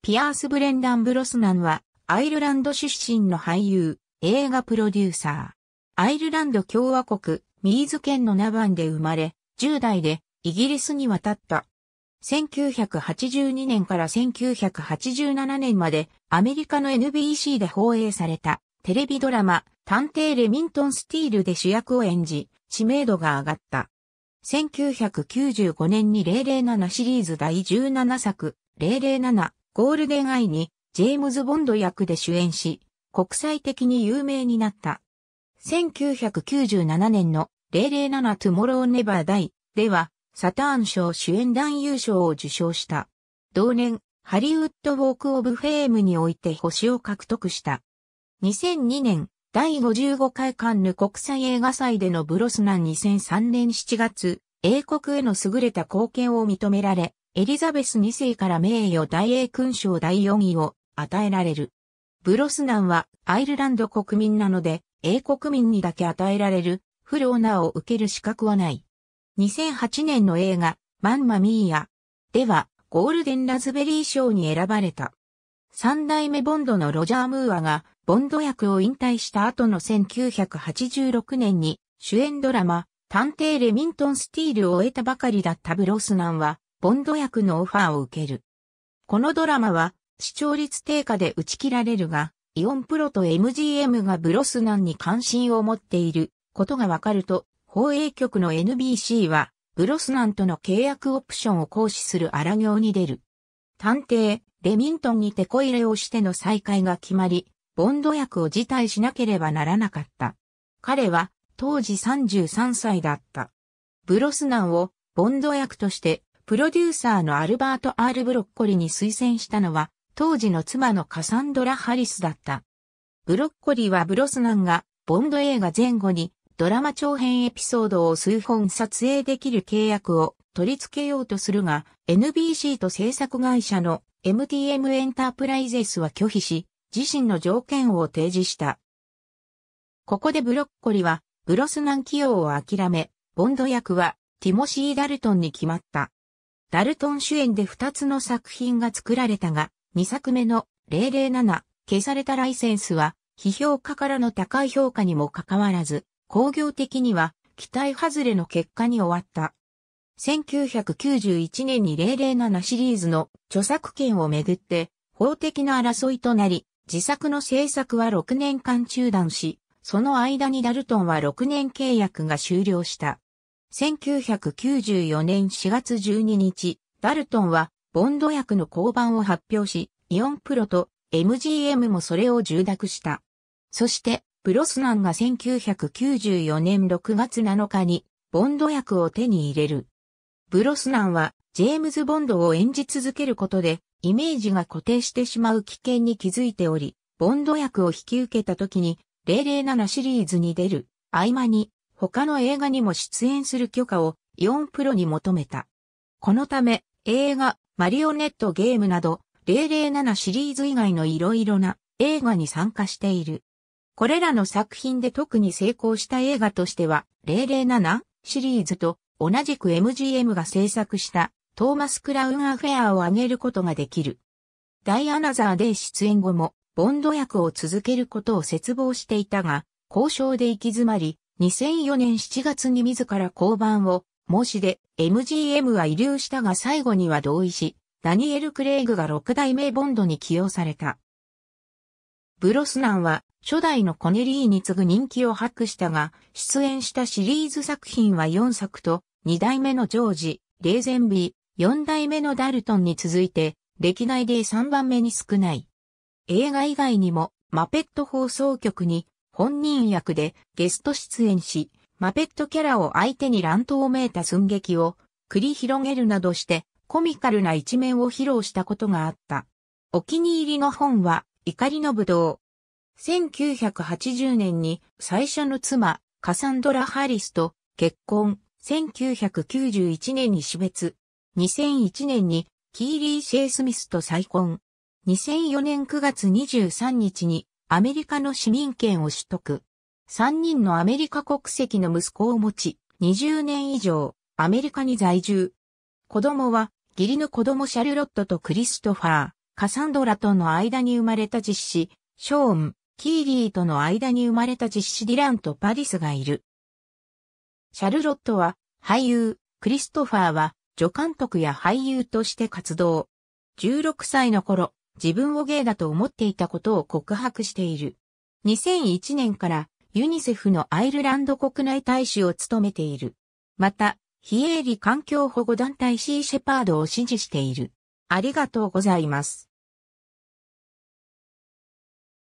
ピアース・ブレンダン・ブロスナンは、アイルランド出身の俳優、映画プロデューサー。アイルランド共和国、ミーズ県のナバンで生まれ、10代でイギリスに渡った。1982年から1987年までアメリカの NBC で放映されたテレビドラマ探偵レミントン・スティールで主役を演じ知名度が上がった。1995年に007シリーズ第17作007ゴールデンアイにジェームズ・ボンド役で主演し、国際的に有名になった。1997年の007トゥモローネバーダイでは、サターン賞主演男優賞を受賞した。同年、ハリウッド・ウォーク・オブ・フェームにおいて星を獲得した。2002年、第55回カンヌ国際映画祭でのブロスナン2003年7月、英国への優れた貢献を認められ、エリザベス2世から名誉大英勲章第4位を与えられる。ブロスナンはアイルランド国民なので、英国民にだけ与えられる、フローナーを受ける資格はない。2008年の映画、マンマミーヤ。では、ゴールデンラズベリー賞に選ばれた。三代目ボンドのロジャー・ムーアが、ボンド役を引退した後の1986年に、主演ドラマ、探偵レミントン・スティールを終えたばかりだったブロスナンは、ボンド役のオファーを受ける。このドラマは、視聴率低下で打ち切られるが、イオンプロと MGM がブロスナンに関心を持っていることがわかると、放映局の NBC は、ブロスナンとの契約オプションを行使する荒行に出る。探偵、レミントンに手こ入れをしての再会が決まり、ボンド役を辞退しなければならなかった。彼は、当時33歳だった。ブロスナンを、ボンド役として、プロデューサーのアルバート・アール・ブロッコリに推薦したのは、当時の妻のカサンドラ・ハリスだった。ブロッコリはブロスナンが、ボンド映画前後に、ドラマ長編エピソードを数本撮影できる契約を取り付けようとするが、NBC と制作会社の MTM エンタープライゼスは拒否し、自身の条件を提示した。ここでブロッコリは、ブロスナン起用を諦め、ボンド役は、ティモシー・ダルトンに決まった。ダルトン主演で2つの作品が作られたが、2作目の007、消されたライセンスは、批評家からの高い評価にもかかわらず、工業的には期待外れの結果に終わった。1991年に007シリーズの著作権をめぐって法的な争いとなり、自作の制作は6年間中断し、その間にダルトンは6年契約が終了した。1994年4月12日、ダルトンはボンド薬の降板を発表し、イオンプロと MGM もそれを受諾した。そして、ブロスナンが1994年6月7日にボンド薬を手に入れる。ブロスナンはジェームズ・ボンドを演じ続けることでイメージが固定してしまう危険に気づいており、ボンド役を引き受けた時に007シリーズに出る合間に他の映画にも出演する許可をイオンプロに求めた。このため、映画、マリオネットゲームなど、007シリーズ以外の色々な映画に参加している。これらの作品で特に成功した映画としては、007シリーズと同じく MGM が制作したトーマス・クラウン・アフェアを挙げることができる。ダイアナザーで出演後も、ボンド役を続けることを絶望していたが、交渉で行き詰まり、2004年7月に自ら降板を申し出、MGM は遺留したが最後には同意し、ダニエル・クレイグが6代目ボンドに起用された。ブロスナンは初代のコネリーに次ぐ人気を博したが、出演したシリーズ作品は4作と、2代目のジョージ、レーゼンビー、4代目のダルトンに続いて、歴代で3番目に少ない。映画以外にも、マペット放送局に本人役でゲスト出演し、マペットキャラを相手に乱闘をめいた寸劇を繰り広げるなどしてコミカルな一面を披露したことがあった。お気に入りの本は怒りの武道。1980年に最初の妻、カサンドラ・ハリスと結婚、1991年に死別、2001年にキーリー・シェイ・スミスと再婚、2004年9月23日にアメリカの市民権を取得。3人のアメリカ国籍の息子を持ち、20年以上、アメリカに在住。子供は、義理の子供シャルロットとクリストファー、カサンドラとの間に生まれた実子、ショーン、キーリーとの間に生まれた実子ディランとパディスがいる。シャルロットは、俳優、クリストファーは、助監督や俳優として活動。16歳の頃、自分をゲイだと思っていたことを告白している。2001年からユニセフのアイルランド国内大使を務めている。また、非営利環境保護団体シーシェパードを支持している。ありがとうございます。